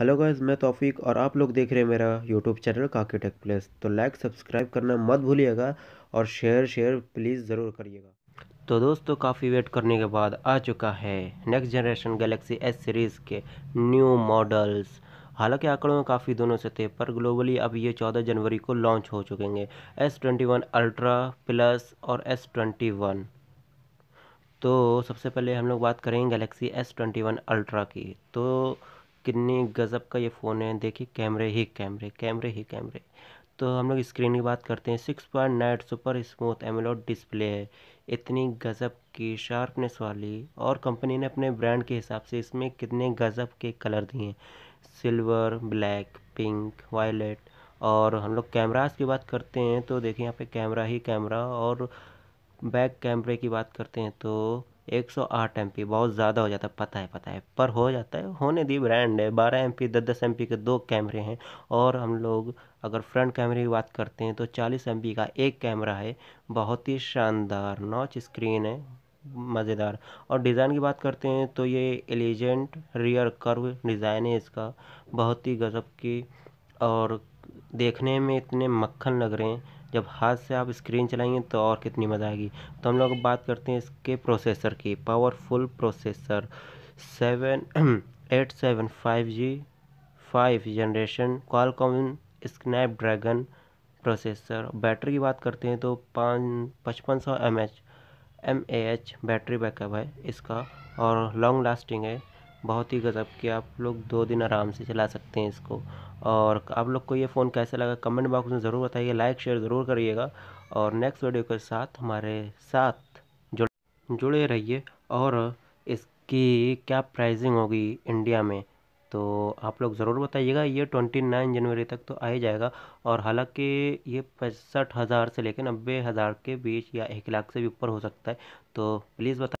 hello guys मैं तौफीक और आप लोग देख रहे हैं मेरा यूट्यूब चैनल काकी टेक प्लेस तो लाइक सब्सक्राइब करना मत भूलिएगा और शेयर शेयर प्लीज़ ज़रूर करिएगा तो दोस्तों काफ़ी वेट करने के बाद आ चुका है next generation Galaxy S series के न्यू मॉडल्स हालांकि आंकड़ों में काफ़ी दोनों से थे पर ग्लोबली अब ये 14 जनवरी को लॉन्च हो चुकेंगे S twenty one ultra plus और एस ट्वेंटी वन तो सबसे पहले हम लोग बात करेंगे Galaxy S twenty one ultra की तो कितनी गज़ब का ये फ़ोन है देखिए कैमरे ही कैमरे कैमरे ही कैमरे तो हम लोग स्क्रीन की बात करते हैं six point nine super smooth AMOLED display है इतनी गज़ब की शार्पनेस वाली और कंपनी ने अपने ब्रांड के हिसाब से इसमें कितने गज़ब के कलर दिए हैं सिल्वर ब्लैक पिंक वायलेट और हम लोग कैमराज की बात करते हैं तो देखिए यहाँ पे कैमरा ही कैमरा और बैक कैमरे की बात करते हैं तो एक सौ आठ एम बहुत ज़्यादा हो जाता है पता है पता है पर हो जाता है होने दी ब्रांड है बारह एम पी दस दस एम के दो कैमरे हैं और हम लोग अगर फ्रंट कैमरे की बात करते हैं तो चालीस एम का एक कैमरा है बहुत ही शानदार नॉच स्क्रीन है मज़ेदार और डिज़ाइन की बात करते हैं तो ये एलिजेंट रियर कर्व डिज़ाइन है इसका बहुत ही गजब की और देखने में इतने मक्खन लग रहे हैं जब हाथ से आप स्क्रीन चलाएंगे तो और कितनी मज़ा आएगी तो हम लोग बात करते हैं इसके प्रोसेसर की powerful processor seven eight seven five G five generation Qualcomm Snapdragon processor battery की बात करते हैं तो पाँच पचपन सौ M H M H battery backup है इसका और लॉन्ग लास्टिंग है बहुत ही गज़ब की आप लोग दो दिन आराम से चला सकते हैं इसको और आप लोग को ये फ़ोन कैसा लगा कमेंट बॉक्स में ज़रूर बताइए लाइक शेयर ज़रूर करिएगा और नेक्स्ट वीडियो के साथ हमारे साथ जुड़ जुड़े रहिए और इसकी क्या प्राइसिंग होगी इंडिया में तो आप लोग ज़रूर बताइएगा ये ट्वेंटी नाइन जनवरी तक तो आ ही जाएगा और हालांकि ये पैंसठ हज़ार से लेकर नब्बे हज़ार के बीच या एक लाख से भी ऊपर हो सकता है तो प्लीज़ बता